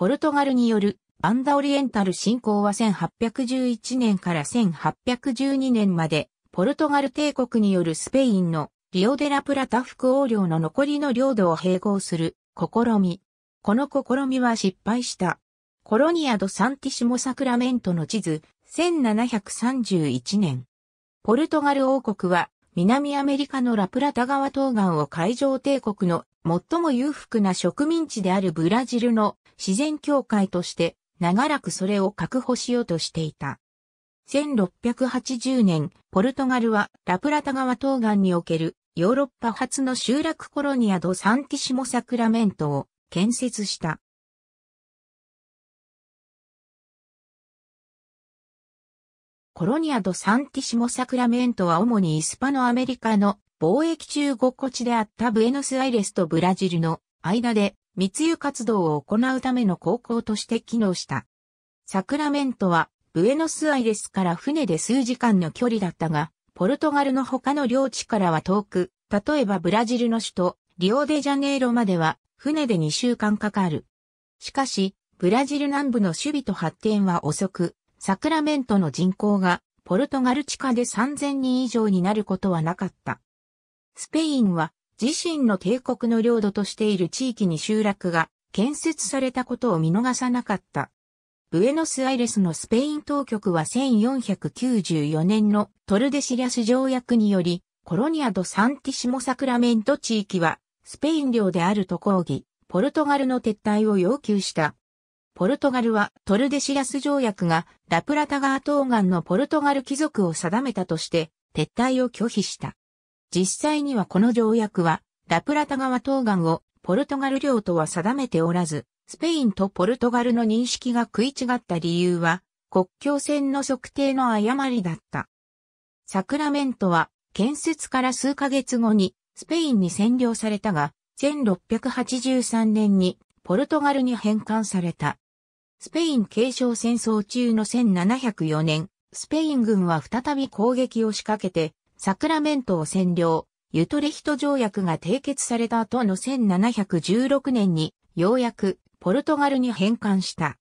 ポルトガルによるバンダオリエンタル侵攻は1811年から1812年まで、ポルトガル帝国によるスペインのリオデラプラタ副王領の残りの領土を併合する試み。この試みは失敗した。コロニアド・サンティシモ・サクラメントの地図、1731年。ポルトガル王国は南アメリカのラプラタ川東岸を海上帝国の最も裕福な植民地であるブラジルの自然境界として長らくそれを確保しようとしていた。1680年、ポルトガルはラプラタ川東岸におけるヨーロッパ初の集落コロニアド・サンティシモ・サクラメントを建設した。コロニアド・サンティシモ・サクラメントは主にイスパノアメリカの貿易中国地であったブエノスアイレスとブラジルの間で密輸活動を行うための高校として機能した。サクラメントはブエノスアイレスから船で数時間の距離だったが、ポルトガルの他の領地からは遠く、例えばブラジルの首都リオデジャネイロまでは船で2週間かかる。しかし、ブラジル南部の守備と発展は遅く、サクラメントの人口がポルトガル地下で3000人以上になることはなかった。スペインは自身の帝国の領土としている地域に集落が建設されたことを見逃さなかった。ブエノスアイレスのスペイン当局は1494年のトルデシリアス条約により、コロニアド・サンティシモ・サクラメント地域は、スペイン領であると抗議、ポルトガルの撤退を要求した。ポルトガルはトルデシアス条約がラプラタガー東岸のポルトガル貴族を定めたとして撤退を拒否した。実際にはこの条約はラプラタ川東岸をポルトガル領とは定めておらず、スペインとポルトガルの認識が食い違った理由は国境線の測定の誤りだった。サクラメントは建設から数ヶ月後にスペインに占領されたが、1683年にポルトガルに返還された。スペイン継承戦争中の1704年、スペイン軍は再び攻撃を仕掛けて、サクラメントを占領、ユトレヒト条約が締結された後の1716年に、ようやくポルトガルに返還した。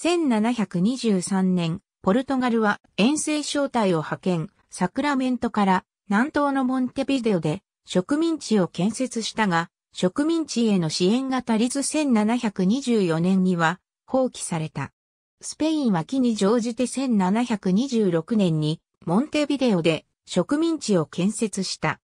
1723年、ポルトガルは遠征招待を派遣、サクラメントから南東のモンテビデオで植民地を建設したが、植民地への支援が足りず1724年には放棄された。スペインは機に乗じて1726年にモンテビデオで植民地を建設した。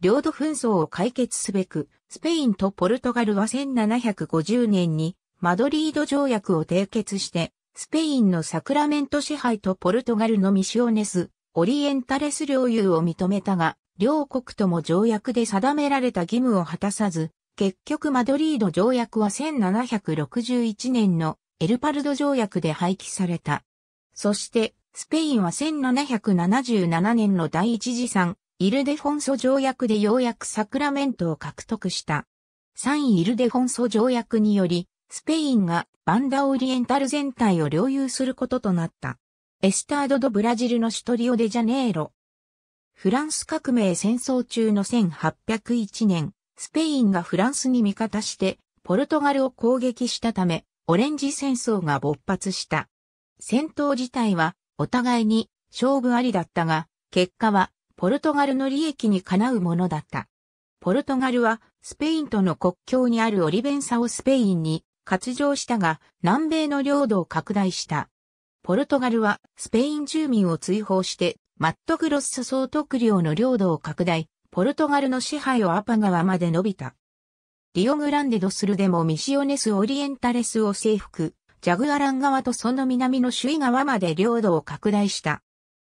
領土紛争を解決すべく、スペインとポルトガルは1750年にマドリード条約を締結して、スペインのサクラメント支配とポルトガルのミシオネス、オリエンタレス領有を認めたが、両国とも条約で定められた義務を果たさず、結局マドリード条約は1761年のエルパルド条約で廃棄された。そして、スペインは1777年の第一次産、イルデフォンソ条約でようやくサクラメントを獲得した。3イルデフォンソ条約により、スペインがバンダオリエンタル全体を領有することとなった。エスタード・ド・ブラジルの首都リオデジャネイロ、フランス革命戦争中の1801年、スペインがフランスに味方してポルトガルを攻撃したため、オレンジ戦争が勃発した。戦闘自体はお互いに勝負ありだったが、結果はポルトガルの利益にかなうものだった。ポルトガルはスペインとの国境にあるオリベンサをスペインに割譲したが、南米の領土を拡大した。ポルトガルはスペイン住民を追放して、マットグロッソ総督領の領土を拡大、ポルトガルの支配をアパ川まで伸びた。リオグランデドスルでもミシオネス・オリエンタレスを征服、ジャグアラン川とその南の首位川まで領土を拡大した。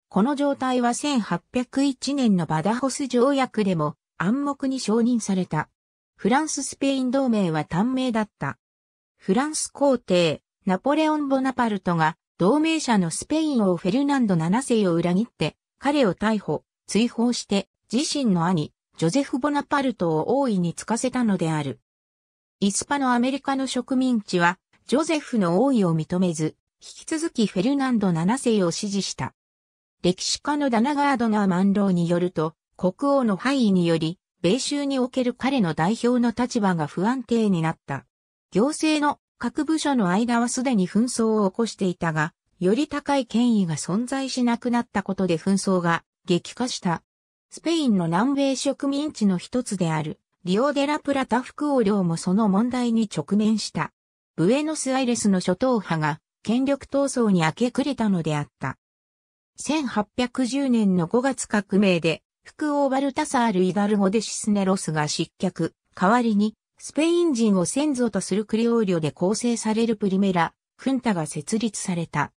この状態は1801年のバダホス条約でも暗黙に承認された。フランス・スペイン同盟は短命だった。フランス皇帝、ナポレオン・ボナパルトが同盟者のスペイン王フェルナンド7世を裏切って、彼を逮捕、追放して、自身の兄、ジョゼフ・ボナパルトを大いにつかせたのである。イスパのアメリカの植民地は、ジョゼフの王位を認めず、引き続きフェルナンド7世を支持した。歴史家のダナガードナー・マンローによると、国王の敗位により、米州における彼の代表の立場が不安定になった。行政の各部署の間はすでに紛争を起こしていたが、より高い権威が存在しなくなったことで紛争が激化した。スペインの南米植民地の一つである、リオデラプラタ副王領もその問題に直面した。ブエノスアイレスの諸党派が権力闘争に明け暮れたのであった。1810年の5月革命で、副王バルタサール・イダルゴデ・シスネロスが失脚、代わりにスペイン人を先祖とするクリオーリョで構成されるプリメラ、フンタが設立された。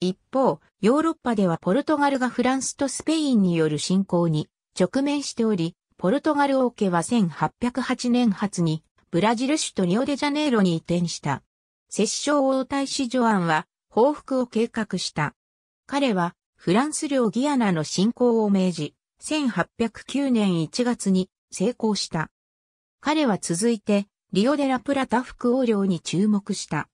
一方、ヨーロッパではポルトガルがフランスとスペインによる侵攻に直面しており、ポルトガル王家は1808年初にブラジル首都リオデジャネイロに移転した。摂政王太子ジョアンは報復を計画した。彼はフランス領ギアナの侵攻を命じ、1809年1月に成功した。彼は続いて、リオデラプラタ副王領に注目した。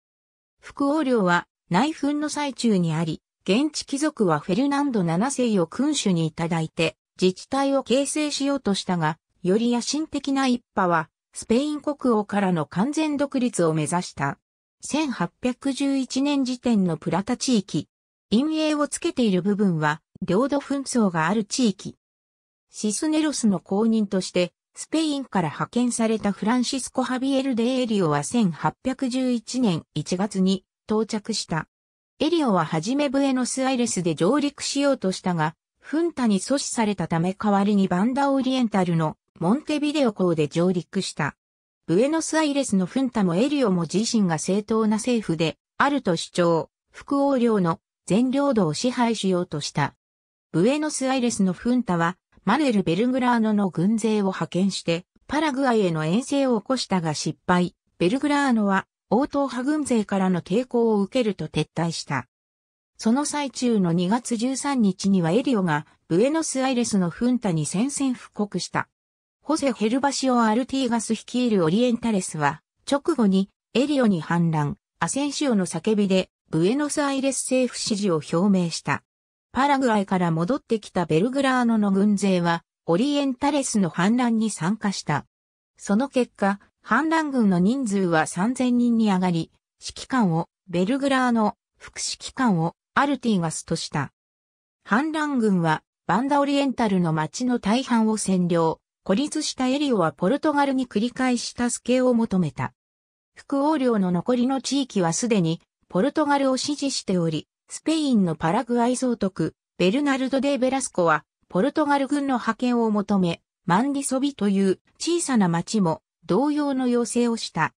副王領は内紛の最中にあり、現地貴族はフェルナンド7世を君主にいただいて、自治体を形成しようとしたが、より野心的な一派は、スペイン国王からの完全独立を目指した。1811年時点のプラタ地域。陰影をつけている部分は、領土紛争がある地域。シスネロスの公認として、スペインから派遣されたフランシスコ・ハビエル・デ・エリオは1811年1月に到着した。エリオははじめブエノスアイレスで上陸しようとしたが、フンタに阻止されたため代わりにバンダオリエンタルのモンテビデオ港で上陸した。ブエノスアイレスのフンタもエリオも自身が正当な政府であると主張、副王領の全領土を支配しようとした。ブエノスアイレスのフンタはマレル・ベルグラーノの軍勢を派遣して、パラグアイへの遠征を起こしたが失敗、ベルグラーノは、応答派軍勢からの抵抗を受けると撤退した。その最中の2月13日にはエリオがブエノスアイレスのフンタに宣戦布告した。ホセ・ヘルバシオ・アルティーガス率いるオリエンタレスは直後にエリオに反乱、アセンシオの叫びでブエノスアイレス政府支持を表明した。パラグアイから戻ってきたベルグラーノの軍勢は、オリエンタレスの反乱に参加した。その結果、反乱軍の人数は3000人に上がり、指揮官をベルグラーノ、副指揮官をアルティガスとした。反乱軍はバンダオリエンタルの町の大半を占領、孤立したエリオはポルトガルに繰り返し助けを求めた。副王領の残りの地域はすでにポルトガルを支持しており、スペインのパラグアイ総督、ベルナルド・デ・ベラスコは、ポルトガル軍の派遣を求め、マンディソビという小さな町も同様の要請をした。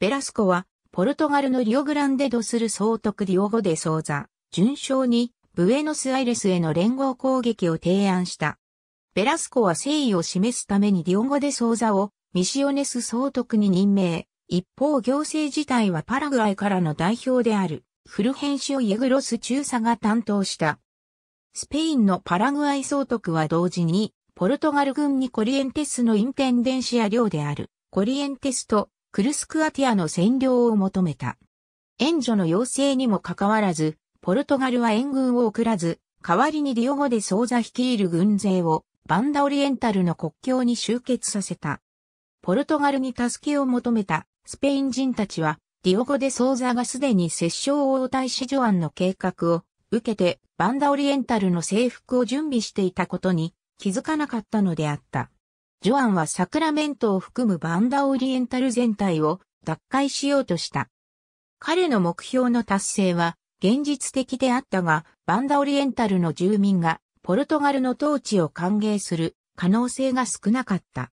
ベラスコは、ポルトガルのリオグランデドする総督ディオゴデ・ソーザ、順将に、ブエノスアイレスへの連合攻撃を提案した。ベラスコは誠意を示すためにディオゴデ・ソーザをミシオネス総督に任命。一方行政自体はパラグアイからの代表である。フルヘンシオ・イグロス中佐が担当した。スペインのパラグアイ総督は同時に、ポルトガル軍にコリエンテスのインテンデンシア領である、コリエンテスとクルスクアティアの占領を求めた。援助の要請にもかかわらず、ポルトガルは援軍を送らず、代わりにディオゴで総座率いる軍勢をバンダオリエンタルの国境に集結させた。ポルトガルに助けを求めたスペイン人たちはディオゴ・デ・ソーザがすでに摂政王太子ジョアンの計画を受けてバンダオリエンタルの征服を準備していたことに気づかなかったのであった。ジョアンはサクラメントを含むバンダオリエンタル全体を脱会しようとした。彼の目標の達成は現実的であったが、バンダオリエンタルの住民がポルトガルの統治を歓迎する可能性が少なかった。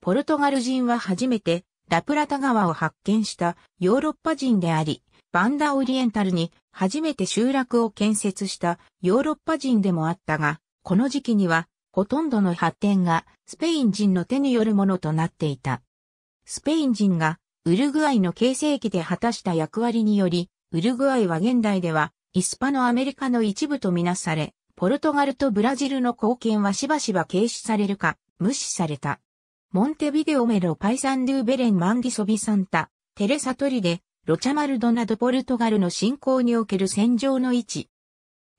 ポルトガル人は初めてラプラタ川を発見したヨーロッパ人であり、バンダオリエンタルに初めて集落を建設したヨーロッパ人でもあったが、この時期にはほとんどの発展がスペイン人の手によるものとなっていた。スペイン人がウルグアイの形成期で果たした役割により、ウルグアイは現代ではイスパのアメリカの一部とみなされ、ポルトガルとブラジルの貢献はしばしば軽視されるか無視された。モンテビデオメロパイサンドゥベレンマンディソビサンタ、テレサトリで、ロチャマルドなどポルトガルの侵攻における戦場の位置。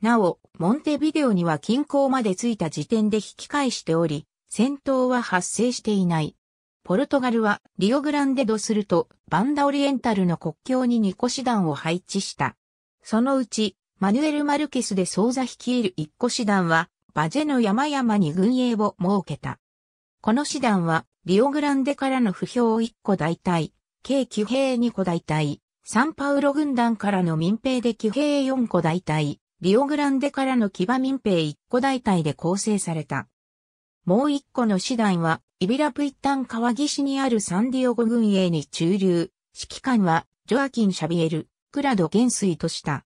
なお、モンテビデオには近郊まで着いた時点で引き返しており、戦闘は発生していない。ポルトガルはリオグランデドするとバンダオリエンタルの国境に2個師団を配置した。そのうち、マヌエル・マルケスで総座率いる1個師団は、バジェの山々に軍営を設けた。この師団は、リオグランデからの不評1個大隊、計騎兵2個大隊、サンパウロ軍団からの民兵で騎兵4個大隊、リオグランデからの騎馬民兵1個大隊で構成された。もう1個の師団は、イビラプ一旦川岸にあるサンディオゴ軍営に駐留、指揮官は、ジョアキン・シャビエル、クラド元帥とした。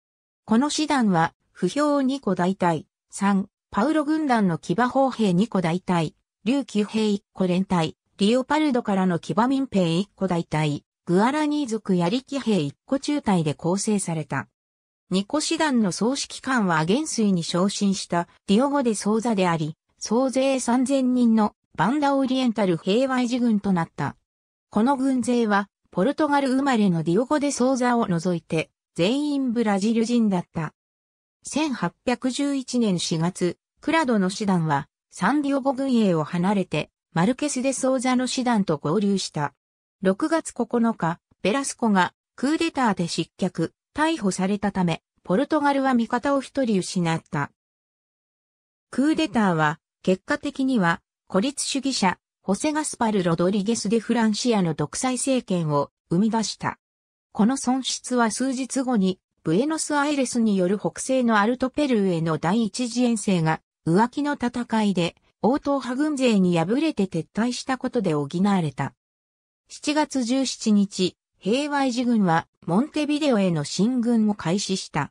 この師団は、不評2個大隊、3、パウロ軍団の騎馬砲兵2個大隊、竜球兵一個連隊、リオパルドからの騎馬民兵一個大隊、グアラニー族槍騎兵一個中隊で構成された。二個師団の総指揮官は元帥に昇進したディオゴで総座であり、総勢3000人のバンダオリエンタル平和維持軍となった。この軍勢は、ポルトガル生まれのディオゴで総座を除いて、全員ブラジル人だった。1811年4月、クラドの師団は、サンディオゴ軍営を離れて、マルケス・デ・ソーザの師団と合流した。6月9日、ベラスコがクーデターで失脚、逮捕されたため、ポルトガルは味方を一人失った。クーデターは、結果的には、孤立主義者、ホセガスパル・ロドリゲス・デ・フランシアの独裁政権を生み出した。この損失は数日後に、ブエノスアイレスによる北西のアルトペルーへの第一次遠征が浮気の戦いで、応答派軍勢に敗れて撤退したことで補われた。7月17日、平和維持軍はモンテビデオへの進軍を開始した。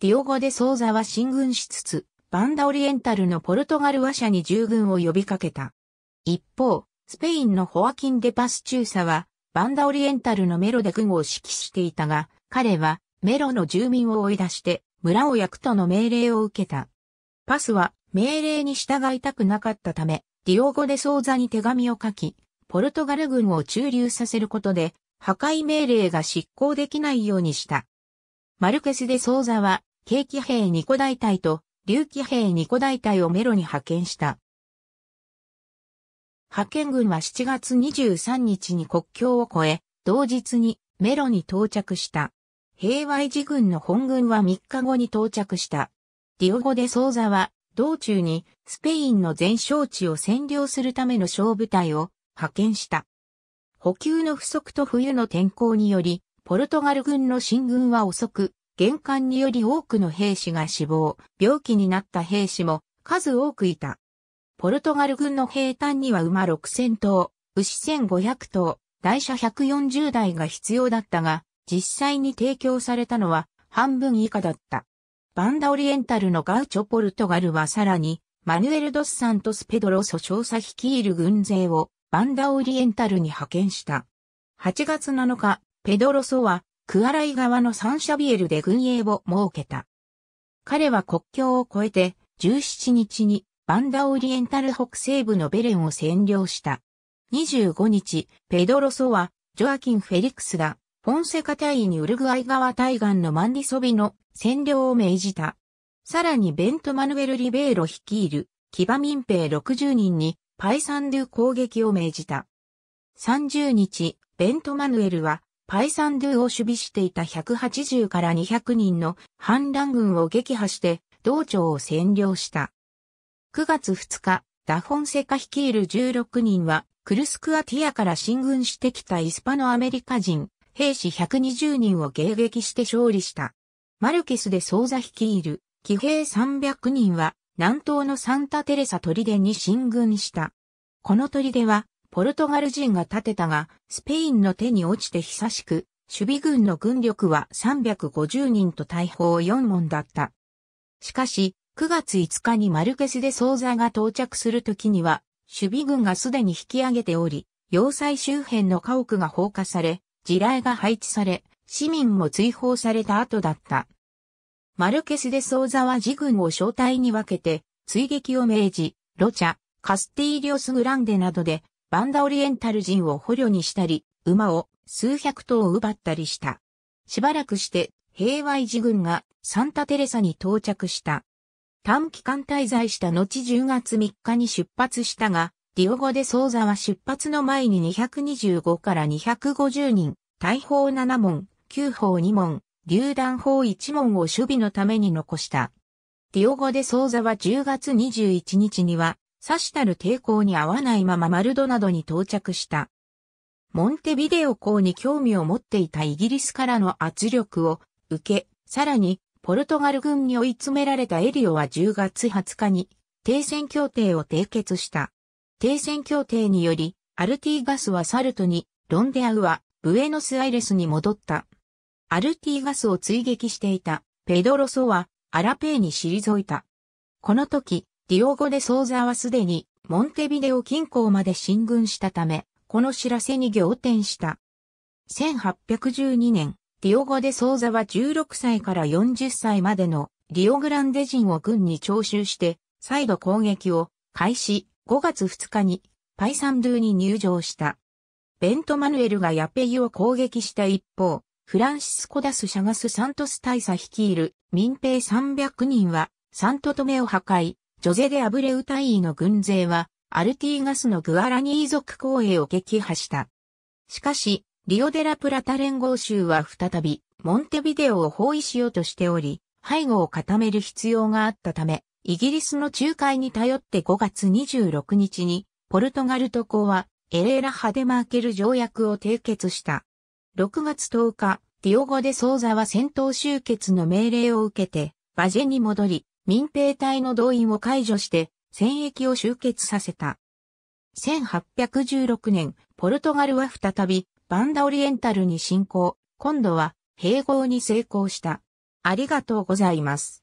ディオゴ・デ・ソーザは進軍しつつ、バンダ・オリエンタルのポルトガル和社に従軍を呼びかけた。一方、スペインのホアキン・デ・パス中佐は、バンダ・オリエンタルのメロで軍を指揮していたが、彼はメロの住民を追い出して、村を焼くとの命令を受けた。パスは命令に従いたくなかったため、ディオゴ・デ・ソーザに手紙を書き、ポルトガル軍を駐留させることで、破壊命令が執行できないようにした。マルケス・デ・ソーザは、軽気兵二個大隊と、竜騎兵二個大隊をメロに派遣した。派遣軍は7月23日に国境を越え、同日にメロに到着した。平和維持軍の本軍は3日後に到着した。ディオゴ・デ・ソーザは道中にスペインの全焼地を占領するための小部隊を派遣した。補給の不足と冬の天候により、ポルトガル軍の進軍は遅く、玄関により多くの兵士が死亡、病気になった兵士も数多くいた。ポルトガル軍の兵隊には馬6000頭、牛1500頭、台車140台が必要だったが、実際に提供されたのは半分以下だった。バンダオリエンタルのガウチョポルトガルはさらに、マヌエル・ドス・サントス・ペドロソ少佐率いる軍勢をバンダオリエンタルに派遣した。8月7日、ペドロソはクアライ側のサンシャビエルで軍営を設けた。彼は国境を越えて17日にバンダオリエンタル北西部のベレンを占領した。25日、ペドロソはジョアキン・フェリクスがポンセカ隊員にウルグアイ側対岸のマンディソビの占領を命じた。さらにベント・マヌエル・リベーロ率いる騎馬民兵60人にパイサンドゥ攻撃を命じた。30日、ベント・マヌエルはパイサンドゥを守備していた180から200人の反乱軍を撃破して道庁を占領した。9月2日、ダフォンセカ率いる16人はクルスクアティアから進軍してきたイスパノアメリカ人兵士120人を迎撃して勝利した。マルケスでソーザ率いる騎兵300人は南東のサンタテレサ砦に進軍した。この砦はポルトガル人が建てたがスペインの手に落ちて久しく守備軍の軍力は350人と大砲4門だった。しかし9月5日にマルケスでソーザが到着するときには守備軍がすでに引き上げており、要塞周辺の家屋が放火され、地雷が配置され、市民も追放された後だった。マルケス・デ・ソーザは自軍を正体に分けて、追撃を命じ、ロチャ、カスティーリオス・グランデなどで、バンダ・オリエンタル人を捕虜にしたり、馬を数百頭奪ったりした。しばらくして、平和維持軍がサンタテレサに到着した。短期間滞在した後10月3日に出発したが、ディオゴ・デ・ソーザは出発の前に225から250人、大砲7門、九砲2門、榴弾砲1門を守備のために残した。ディオゴ・デ・ソーザは10月21日には、さしたる抵抗に合わないままマルドなどに到着した。モンテビデオ港に興味を持っていたイギリスからの圧力を受け、さらに、ポルトガル軍に追い詰められたエリオは10月20日に、停戦協定を締結した。停戦協定により、アルティーガスはサルトに、ロンデアウはブエノスアイレスに戻った。アルティガスを追撃していたペドロソはアラペーに退いた。この時、ディオゴ・デ・ソーザはすでにモンテビデオ近郊まで進軍したため、この知らせに仰天した。1812年、ディオゴ・デ・ソーザは16歳から40歳までのリオグランデ人を軍に徴収して、再度攻撃を開始5月2日にパイサンドゥに入場した。ベントマヌエルがヤペイを攻撃した一方、フランシスコ・ダス・シャガス・サントス大佐率いる民兵300人はサントトメを破壊、ジョゼ・デ・アブレウタイの軍勢はアルティーガスのグアラニー族公営を撃破した。しかし、リオデラプラタ連合州は再び、モンテビデオを包囲しようとしており、背後を固める必要があったため、イギリスの仲介に頼って5月26日に、ポルトガルと講は、エレーラ・ハデマーケル条約を締結した。6月10日、ディオゴ・デ・ソーザは戦闘終結の命令を受けて、バジェに戻り、民兵隊の動員を解除して、戦役を集結させた。1816年、ポルトガルは再び、バンダオリエンタルに侵攻、今度は、併合に成功した。ありがとうございます。